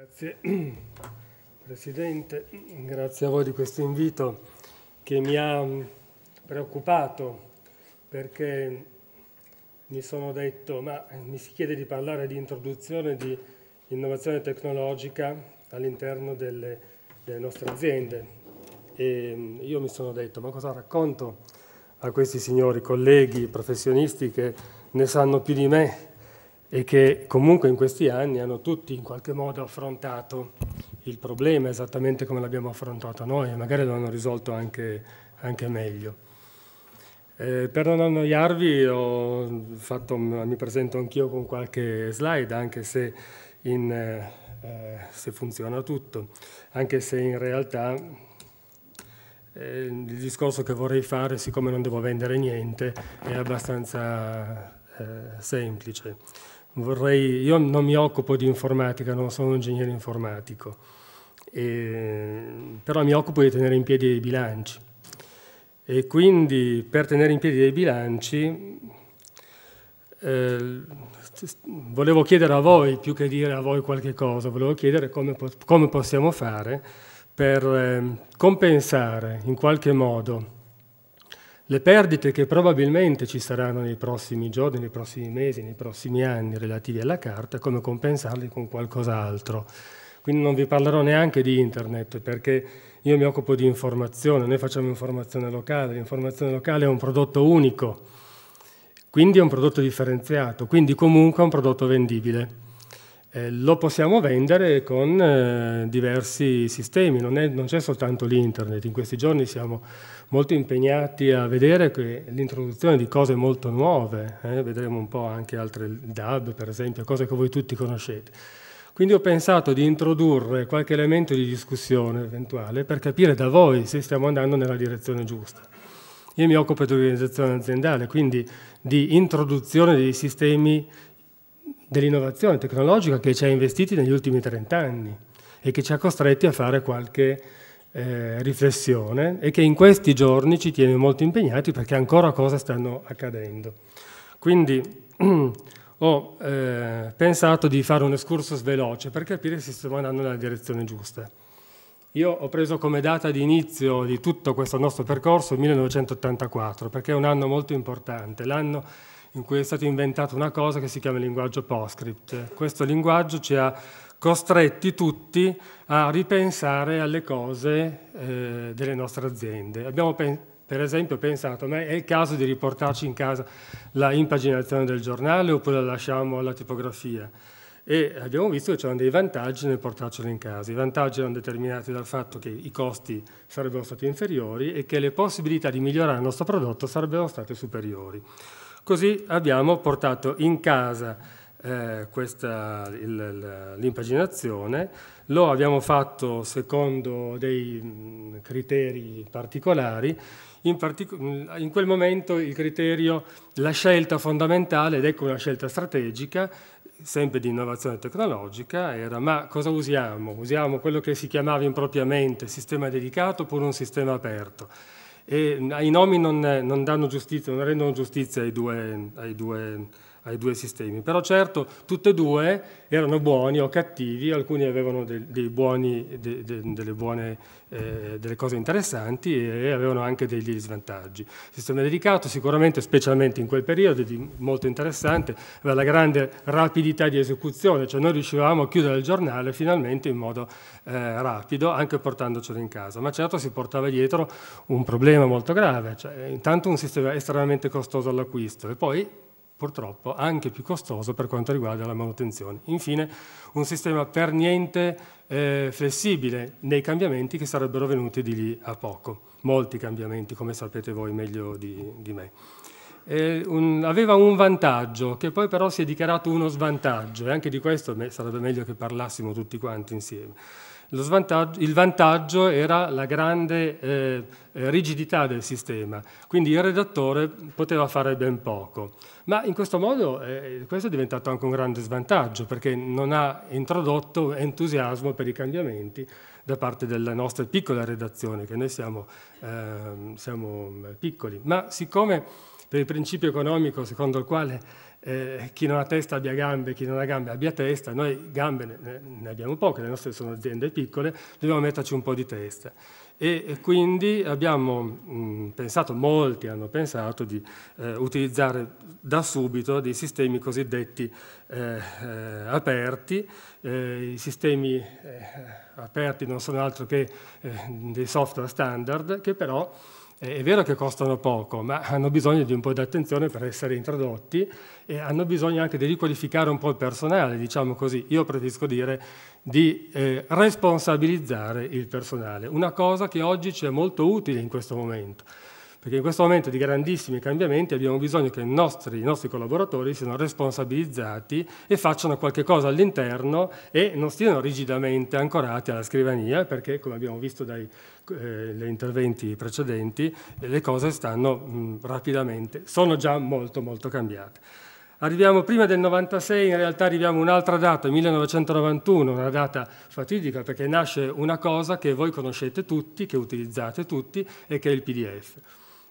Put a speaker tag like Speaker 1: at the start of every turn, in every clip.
Speaker 1: Grazie Presidente, grazie a voi di questo invito che mi ha mm, preoccupato perché mi sono detto ma eh, mi si chiede di parlare di introduzione di innovazione tecnologica all'interno delle, delle nostre aziende e mm, io mi sono detto ma cosa racconto a questi signori colleghi professionisti che ne sanno più di me e che comunque in questi anni hanno tutti in qualche modo affrontato il problema esattamente come l'abbiamo affrontato noi e magari lo hanno risolto anche, anche meglio. Eh, per non annoiarvi fatto, mi presento anch'io con qualche slide, anche se, in, eh, eh, se, funziona tutto, anche se in realtà eh, il discorso che vorrei fare, siccome non devo vendere niente, è abbastanza eh, semplice vorrei, io non mi occupo di informatica, non sono un ingegnere informatico, e, però mi occupo di tenere in piedi dei bilanci. E quindi per tenere in piedi dei bilanci eh, volevo chiedere a voi, più che dire a voi qualche cosa, volevo chiedere come, come possiamo fare per eh, compensare in qualche modo le perdite che probabilmente ci saranno nei prossimi giorni, nei prossimi mesi, nei prossimi anni relativi alla carta, come compensarli con qualcos'altro. Quindi non vi parlerò neanche di internet perché io mi occupo di informazione, noi facciamo informazione locale, l'informazione locale è un prodotto unico, quindi è un prodotto differenziato, quindi comunque è un prodotto vendibile. Eh, lo possiamo vendere con eh, diversi sistemi, non, c'è soltanto l'internet, in questi giorni siamo molto impegnati a vedere l'introduzione di cose molto nuove, eh? vedremo un po' anche altre DAB per esempio, cose che voi tutti conoscete. Quindi ho pensato di introdurre qualche elemento di discussione eventuale per capire da voi se stiamo andando nella direzione giusta. Io mi occupo di organizzazione aziendale, quindi di introduzione dei sistemi dell'innovazione tecnologica che ci ha investiti negli ultimi 30 anni e che ci ha costretti a fare qualche eh, riflessione e che in questi giorni ci tiene molto impegnati perché ancora cose stanno accadendo. Quindi ho eh, pensato di fare un excursus veloce per capire se stiamo andando nella direzione giusta. Io ho preso come data di inizio di tutto questo nostro percorso il 1984, perché è un anno molto importante, l'anno in cui è stata inventata una cosa che si chiama linguaggio PostScript. Questo linguaggio ci ha costretti tutti a ripensare alle cose eh, delle nostre aziende. Abbiamo per esempio pensato, ma è il caso di riportarci in casa la impaginazione del giornale oppure la lasciamo alla tipografia? E abbiamo visto che c'erano dei vantaggi nel portarcelo in casa. I vantaggi erano determinati dal fatto che i costi sarebbero stati inferiori e che le possibilità di migliorare il nostro prodotto sarebbero state superiori. Così abbiamo portato in casa eh, l'impaginazione, lo abbiamo fatto secondo dei mm, criteri particolari, in, partic mm, in, quel momento il criterio, la scelta fondamentale, ed ecco una scelta strategica, sempre di innovazione tecnologica, era ma cosa usiamo? Usiamo quello che si chiamava impropriamente sistema dedicato oppure un sistema aperto? e ah, i nomi non, non, danno giustizia, non rendono giustizia ai due, ai due ai due sistemi. Però certo tutti e due erano buoni o cattivi, alcuni avevano dei, dei buoni, de, de, delle, buone, eh, delle cose interessanti e avevano anche degli svantaggi. Il sistema dedicato sicuramente, specialmente in quel periodo, di, molto interessante, aveva la grande rapidità di esecuzione, cioè noi riuscivamo a chiudere il giornale finalmente in modo eh, rapido, anche portandocelo in casa. Ma certo si portava dietro un problema molto grave, cioè intanto un sistema estremamente costoso all'acquisto e poi purtroppo anche più costoso per quanto riguarda la manutenzione. Infine, un sistema per niente eh, flessibile nei cambiamenti che sarebbero venuti di lì a poco, molti cambiamenti, come sapete voi meglio di, di me. Eh, un, aveva un vantaggio che poi però si è dichiarato uno svantaggio e anche di questo sarebbe meglio che parlassimo tutti quanti insieme vantaggio, il vantaggio era la grande eh, eh, rigidità del sistema, quindi il redattore poteva fare ben poco. Ma in questo modo eh, questo è diventato anche un grande svantaggio, perché non ha introdotto entusiasmo per i cambiamenti da parte della nostra piccola redazione, che noi siamo, eh, siamo piccoli. Ma siccome per il principio economico secondo il quale eh, chi non ha testa abbia gambe, chi non ha gambe abbia testa, noi gambe ne, ne abbiamo poche, le nostre sono aziende piccole, dobbiamo metterci un po' di testa. E, quindi abbiamo mh, mm, pensato, molti hanno pensato, di eh, utilizzare da subito dei sistemi cosiddetti eh, eh aperti. Eh, I sistemi eh, aperti non sono altro che dei software standard che però è vero che costano poco, ma hanno bisogno di un po' di attenzione per essere introdotti e hanno bisogno anche di riqualificare un po' il personale, diciamo così. Io preferisco dire di eh, responsabilizzare il personale, una cosa che oggi ci è molto utile in questo momento perché in questo momento di grandissimi cambiamenti abbiamo bisogno che i nostri, i nostri collaboratori siano responsabilizzati e facciano qualche cosa all'interno e non stiano rigidamente ancorati alla scrivania, perché come abbiamo visto dai eh, interventi precedenti, le cose stanno mh, mm, rapidamente, sono già molto molto cambiate. Arriviamo prima del 96, in realtà arriviamo a un'altra data, 1991, una data fatidica perché nasce una cosa che voi conoscete tutti, che utilizzate tutti e che è il PDF.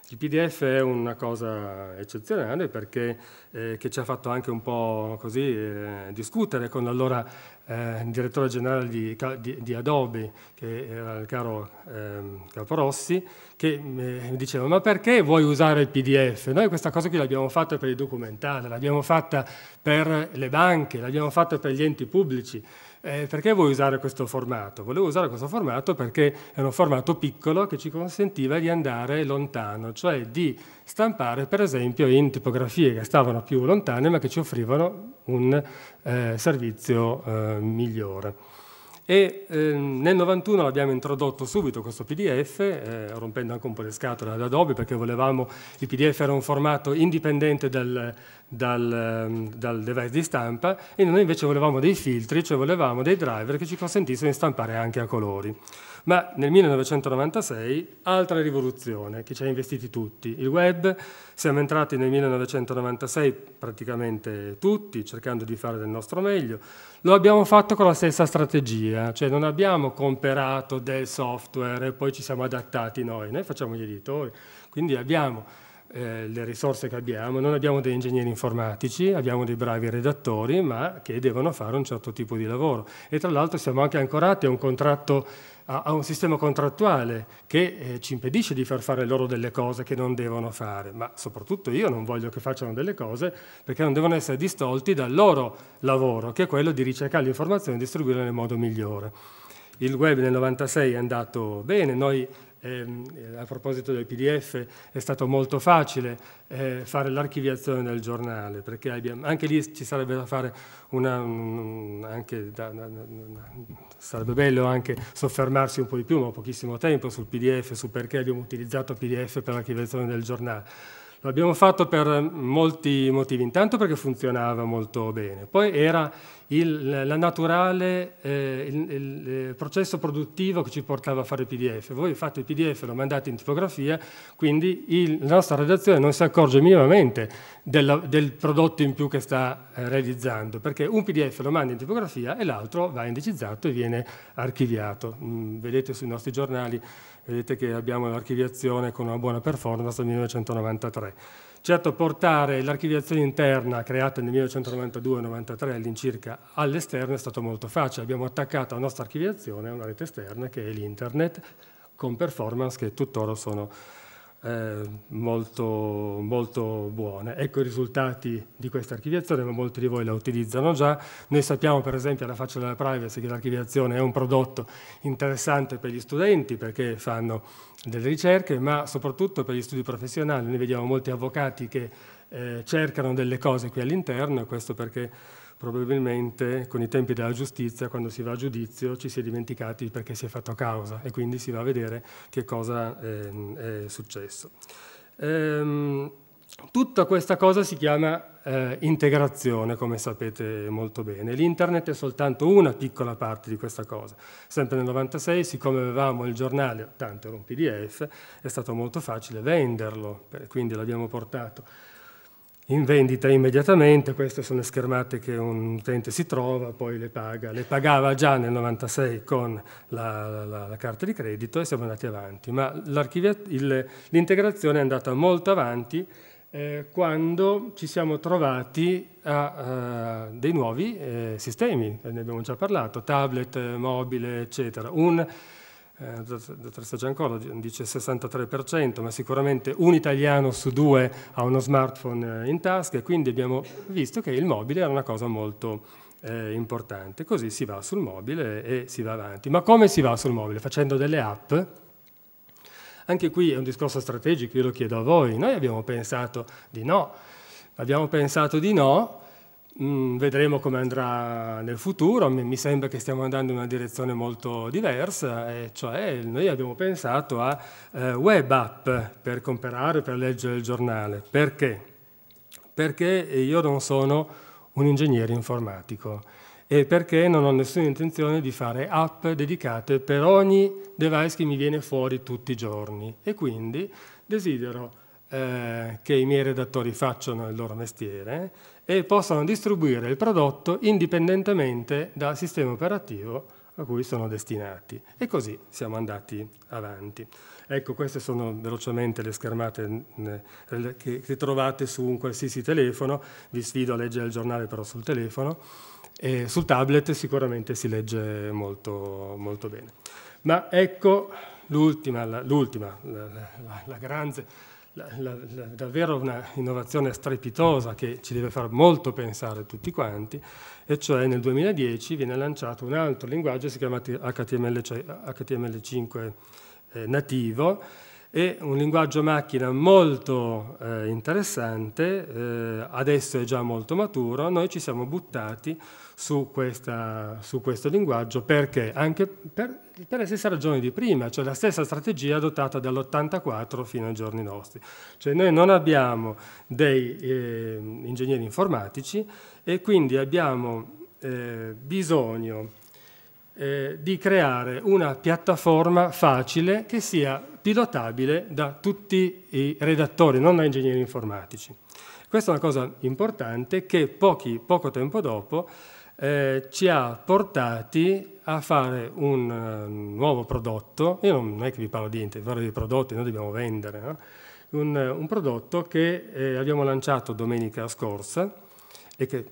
Speaker 1: Il PDF è una cosa eccezionale perché eh, ci ha fatto anche un po' così, eh, discutere con l'allora eh, direttore generale di, di, di, Adobe, che era il caro ehm, Caporossi, che mi eh, diceva ma perché vuoi usare il PDF? Noi questa cosa qui l'abbiamo fatta per i documentari, l'abbiamo fatta per le banche, l'abbiamo fatta per gli enti pubblici. Eh, perché vuoi usare questo formato? Volevo usare questo formato perché è un formato piccolo che ci consentiva di andare lontano, cioè di stampare per esempio in tipografie che stavano più lontane ma che ci offrivano un eh, servizio eh, migliore. E ehm, nel 91 l'abbiamo introdotto subito questo PDF, eh, rompendo anche un po' le scatole ad Adobe, perché volevamo, il PDF era un formato indipendente dal, dal, ehm, dal device di stampa, e noi invece volevamo dei filtri, cioè volevamo dei driver che ci consentissero di stampare anche a colori. Ma nel 1996 altra rivoluzione che ci ha investiti tutti, il web, siamo entrati nel 1996 praticamente tutti cercando di fare del nostro meglio, lo abbiamo fatto con la stessa strategia, cioè non abbiamo comperato del software e poi ci siamo adattati noi, noi facciamo gli editori, quindi abbiamo eh, le risorse che abbiamo, non abbiamo degli ingegneri informatici, abbiamo dei bravi redattori, ma che devono fare un certo tipo di lavoro. E tra l'altro siamo anche ancorati a un contratto a, un sistema contrattuale che eh, ci impedisce di far fare loro delle cose che non devono fare, ma soprattutto io non voglio che facciano delle cose perché non devono essere distolti dal loro lavoro, che è quello di ricercare l'informazione e distribuirle nel modo migliore. Il web nel 96 è andato bene, noi Ehm, a proposito del PDF, è stato molto facile eh, fare l'archiviazione del giornale, perché abbiamo, anche lì ci sarebbe da fare una... Anche da, sarebbe bello anche soffermarsi un po' di più, ma ho pochissimo tempo, sul PDF, su perché abbiamo utilizzato PDF per l'archiviazione del giornale L'abbiamo fatto per molti motivi, intanto perché funzionava molto bene, poi era il naturale eh, il, il eh, processo produttivo che ci portava a fare il PDF. Voi fate il PDF, lo mandate in tipografia, quindi il, la nostra redazione non si accorge minimamente della, del prodotto in più che sta eh, realizzando, perché un PDF lo manda in tipografia e l'altro va indicizzato e viene archiviato. Mm, vedete sui nostri giornali vedete che abbiamo l'archiviazione con una buona performance del 1993. Certo portare l'archiviazione interna creata nel 1992-93 all'incirca all'esterno è stato molto facile, abbiamo attaccato la nostra archiviazione a una rete esterna che è l'internet con performance che tuttora sono eh, molto, molto, buone. Ecco i risultati di questa archiviazione, ma molti di voi la utilizzano già. Noi sappiamo per esempio alla faccia della privacy che l'archiviazione è un prodotto interessante per gli studenti perché fanno delle ricerche, ma soprattutto per gli studi professionali. Noi vediamo molti avvocati che eh, cercano delle cose qui all'interno e questo perché probabilmente con i tempi della giustizia, quando si va a giudizio, ci si è dimenticati perché si è fatto causa e quindi si va a vedere che cosa eh, è successo. Ehm, tutta questa cosa si chiama eh, integrazione, come sapete molto bene. L'internet è soltanto una piccola parte di questa cosa. Sempre nel 96, siccome avevamo il giornale, tanto era un PDF, è stato molto facile venderlo, quindi l'abbiamo portato in vendita immediatamente, queste sono le schermate che un utente si trova, poi le paga, le pagava già nel 96 con la, la, la carta di credito e siamo andati avanti, ma l'integrazione è andata molto avanti eh, quando ci siamo trovati a, a eh, dei nuovi eh, sistemi, ne abbiamo già parlato, tablet, mobile, eccetera. Un, eh, dottoressa Giancolo dice 63%, ma sicuramente un italiano su due ha uno smartphone eh, in tasca e quindi abbiamo visto che il mobile era una cosa molto eh, importante. Così si va sul mobile e si va avanti. Ma come si va sul mobile? Facendo delle app? Anche qui è un discorso strategico, io lo chiedo a voi. Noi abbiamo pensato di no, abbiamo pensato di no Mm, vedremo come andrà nel futuro, mi, mi sembra che stiamo andando in una direzione molto diversa, e cioè noi abbiamo pensato a eh, web app per comprare, per leggere il giornale. Perché? Perché io non sono un ingegnere informatico e perché non ho nessuna intenzione di fare app dedicate per ogni device che mi viene fuori tutti i giorni e quindi desidero eh, che i miei redattori facciano il loro mestiere e possano distribuire il prodotto indipendentemente dal sistema operativo a cui sono destinati. E così siamo andati avanti. Ecco, queste sono velocemente le schermate eh, che trovate su un qualsiasi telefono, vi sfido a leggere il giornale però sul telefono, e sul tablet sicuramente si legge molto, molto bene. Ma ecco l'ultima, la, la, la, la grande la, la, davvero una innovazione strepitosa che ci deve far molto pensare tutti quanti, e cioè nel 2010 viene lanciato un altro linguaggio, si chiama HTML, cioè HTML5 eh, nativo, è un linguaggio macchina molto eh, interessante, eh, adesso è già molto maturo, noi ci siamo buttati su, questa, su questo linguaggio perché? Anche per, per, le stesse ragioni di prima, cioè la stessa strategia adottata dall'84 fino ai giorni nostri. Cioè noi non abbiamo dei eh, ingegneri informatici e quindi abbiamo eh, bisogno eh, di creare una piattaforma facile che sia pilotabile da tutti i redattori, non da ingegneri informatici. Questa è una cosa importante che pochi, poco tempo dopo eh, ci ha portati a fare un uh, nuovo prodotto, io non è che vi parlo di niente, vi parlo di prodotti, noi dobbiamo vendere, no? un, un, prodotto che eh, abbiamo lanciato domenica scorsa e che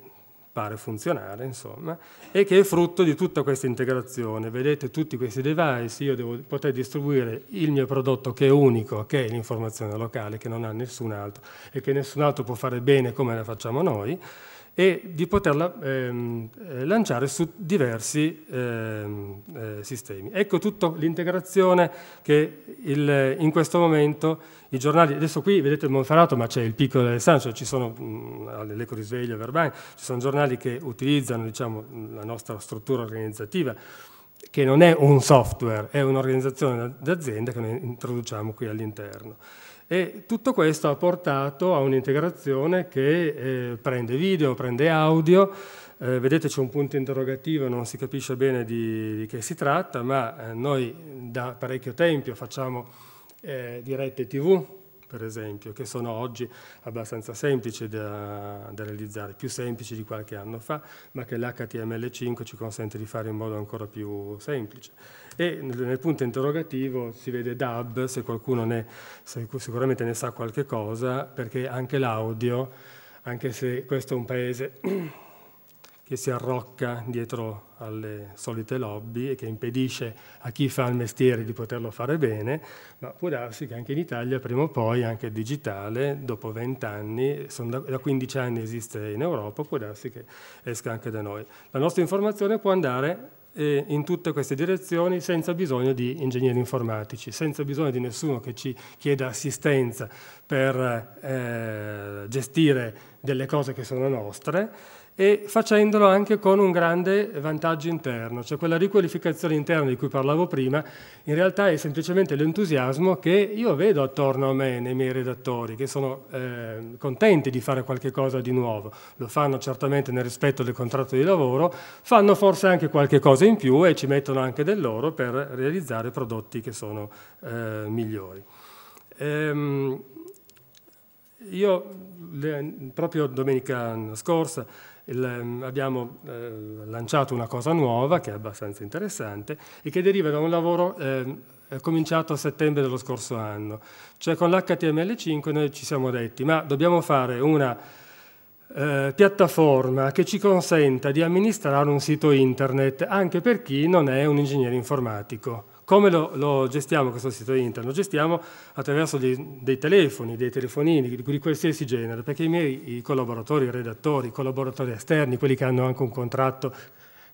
Speaker 1: pare funzionare, insomma, e che è frutto di tutta questa integrazione. Vedete tutti questi device, io devo poter distribuire il mio prodotto che è unico, che è l'informazione locale, che non ha nessun altro e che nessun altro può fare bene come la facciamo noi, e di poterla ehm, eh, lanciare su diversi ehm, eh, sistemi. Ecco tutta l'integrazione che il, in questo momento i giornali, adesso qui vedete il Monferrato ma c'è il piccolo Alessandro, Sancio, ci sono mh, mm, l'Eco di Sveglio, ci sono giornali che utilizzano diciamo, la nostra struttura organizzativa che non è un software, è un'organizzazione d'azienda che noi introduciamo qui all'interno. E tutto questo ha portato a un'integrazione che eh, prende video, prende audio, eh, vedete c'è un punto interrogativo, non si capisce bene di, di che si tratta, ma eh, noi da parecchio tempo facciamo eh, dirette tv per esempio, che sono oggi abbastanza semplici da, da realizzare, più semplici di qualche anno fa, ma che l'HTML5 ci consente di fare in modo ancora più semplice. E nel, punto interrogativo si vede DAB, se qualcuno ne, se sicuramente ne sa qualche cosa, perché anche l'audio, anche se questo è un paese che si arrocca dietro alle solite lobby e che impedisce a chi fa il mestiere di poterlo fare bene, ma può darsi che anche in Italia, prima o poi, anche il digitale, dopo 20 anni, da, da 15 anni esiste in Europa, può darsi che esca anche da noi. La nostra informazione può andare eh, in tutte queste direzioni senza bisogno di ingegneri informatici, senza bisogno di nessuno che ci chieda assistenza per eh, gestire delle cose che sono nostre e facendolo anche con un grande vantaggio interno, cioè quella riqualificazione interna di cui parlavo prima, in realtà è semplicemente l'entusiasmo che io vedo attorno a me nei miei redattori, che sono eh, contenti di fare qualche cosa di nuovo, lo fanno certamente nel rispetto del contratto di lavoro, fanno forse anche qualche cosa in più e ci mettono anche del loro per realizzare prodotti che sono eh, migliori. Ehm, io le, proprio domenica scorsa il, ehm, abbiamo eh, lanciato una cosa nuova che è abbastanza interessante e che deriva da un lavoro eh, cominciato a settembre dello scorso anno. Cioè con l'HTML5 noi ci siamo detti ma dobbiamo fare una eh, piattaforma che ci consenta di amministrare un sito internet anche per chi non è un ingegnere informatico. Come lo, lo, gestiamo questo sito internet? Lo gestiamo attraverso dei, dei telefoni, dei telefonini di, di, qualsiasi genere, perché i miei i collaboratori, i redattori, i collaboratori esterni, quelli che hanno anche un contratto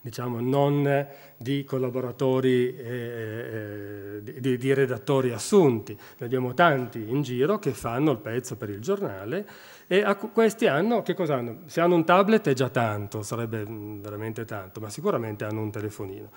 Speaker 1: diciamo, non di collaboratori, eh, di, di, redattori assunti. Ne abbiamo tanti in giro che fanno il pezzo per il giornale e questi hanno, che cosa hanno? Se hanno un tablet è già tanto, sarebbe mm, veramente tanto, ma sicuramente hanno un telefonino.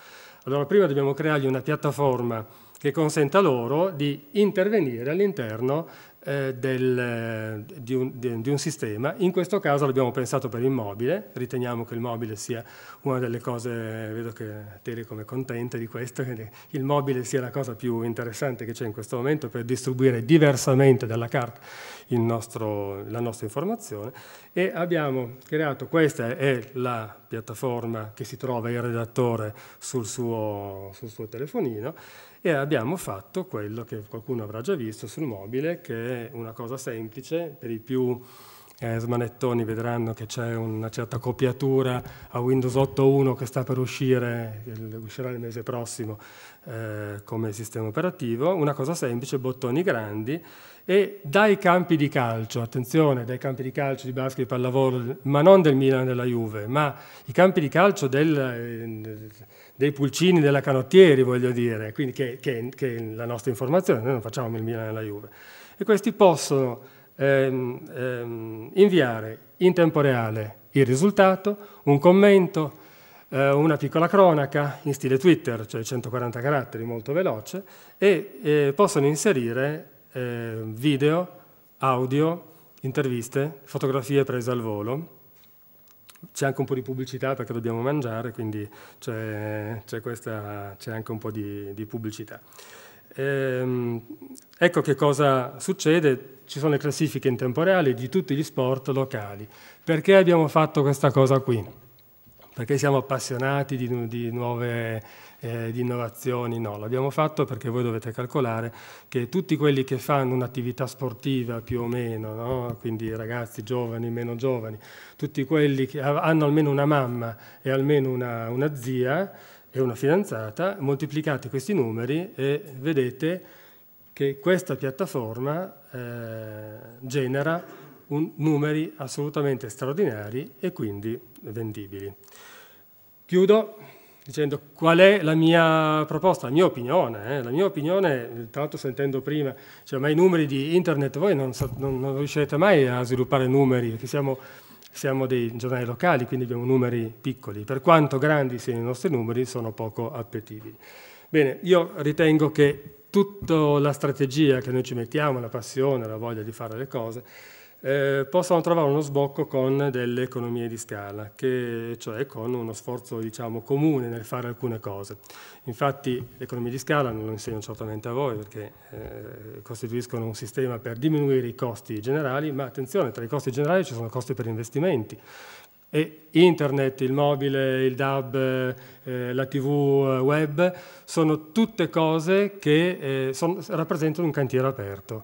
Speaker 1: Allora prima dobbiamo creargli una piattaforma che consenta loro di intervenire all'interno eh, del, di, un, di, di, un, sistema. In questo caso l'abbiamo pensato per il mobile, riteniamo che il mobile sia una delle cose, vedo che Telecom è contenta di questo, che il mobile sia la cosa più interessante che c'è in questo momento per distribuire diversamente dalla carta nostro, la nostra informazione e abbiamo creato, questa è la piattaforma che si trova il redattore sul suo, sul suo telefonino e abbiamo fatto quello che qualcuno avrà già visto sul mobile, che è una cosa semplice, per i più eh, smanettoni vedranno che c'è una certa copiatura a Windows 8.1 che sta per uscire, uscirà il mese prossimo eh, come sistema operativo, una cosa semplice, bottoni grandi e dai campi di calcio, attenzione, dai campi di calcio di basket, di pallavolo, ma non del Milan e della Juve, ma i campi di calcio del, eh, dei pulcini della Canottieri, voglio dire, quindi che, che, che è la nostra informazione, noi non facciamo il Milan e la Juve. E questi possono ehm, ehm, inviare in tempo reale il risultato, un commento, eh, una piccola cronaca in stile Twitter, cioè 140 caratteri, molto veloce, e eh, possono inserire eh, video, audio, interviste, fotografie prese al volo. C'è anche un po' di pubblicità perché dobbiamo mangiare, quindi c'è, anche un po' di, di pubblicità. Ehm, ecco che cosa succede, ci sono le classifiche in tempo reale di tutti gli sport locali. Perché abbiamo fatto questa cosa qui? Perché siamo appassionati di, di nuove eh, di innovazioni? No, l'abbiamo fatto perché voi dovete calcolare che tutti quelli che fanno un'attività sportiva più o meno, no? quindi ragazzi giovani, meno giovani, tutti quelli che hanno almeno una mamma e almeno una, una zia, e una fidanzata, moltiplicate questi numeri e vedete che questa piattaforma eh, genera un, numeri assolutamente straordinari e quindi vendibili. Chiudo dicendo qual è la mia proposta, la mia opinione. Eh? La mia opinione, tra l'altro sentendo prima, cioè, ma i numeri di internet voi non, so, non, non riuscite mai a sviluppare numeri, che siamo siamo dei giornali locali, quindi abbiamo numeri piccoli, per quanto grandi siano i nostri numeri sono poco appetibili. Bene, io ritengo che tutta la strategia che noi ci mettiamo, la passione, la voglia di fare le cose, eh, possono trovare uno sbocco con delle economie di scala, che, cioè con uno sforzo diciamo, comune nel fare alcune cose. Infatti le economie di scala non lo insegno certamente a voi perché eh, costituiscono un sistema per diminuire i costi generali, ma attenzione, tra i costi generali ci sono costi per investimenti. E internet, il mobile, il DAB, eh, la TV eh, web sono tutte cose che eh, son, rappresentano un cantiere aperto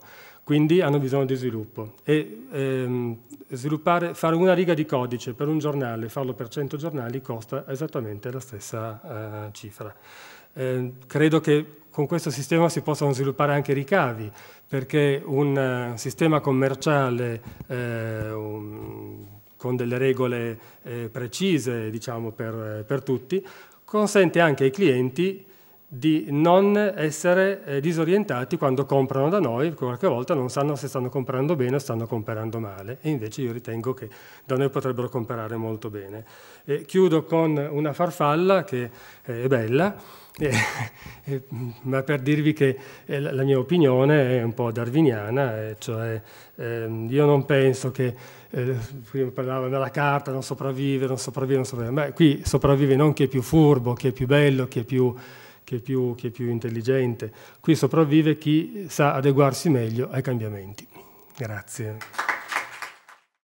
Speaker 1: quindi hanno bisogno di sviluppo. E ehm, fare una riga di codice per un giornale, farlo per 100 giornali, costa esattamente la stessa eh, cifra. Eh, credo che con questo sistema si possano sviluppare anche ricavi, perché un uh, sistema commerciale eh, un, con delle regole eh, precise diciamo, per, per tutti consente anche ai clienti di non essere eh, disorientati quando comprano da noi, qualche volta non sanno se stanno comprando bene o stanno comprando male, e invece io ritengo che da noi potrebbero comprare molto bene. E chiudo con una farfalla che eh, è bella, eh, eh, ma per dirvi che eh, la mia opinione è un po' darwiniana, eh, cioè ehm, io non penso che, prima eh, parlava della carta, non sopravvive, non sopravvive, non sopravvive, ma qui sopravvive non chi è più furbo, chi è più bello, chi è più che è, più, che è più intelligente. Qui sopravvive chi sa adeguarsi meglio ai cambiamenti. Grazie.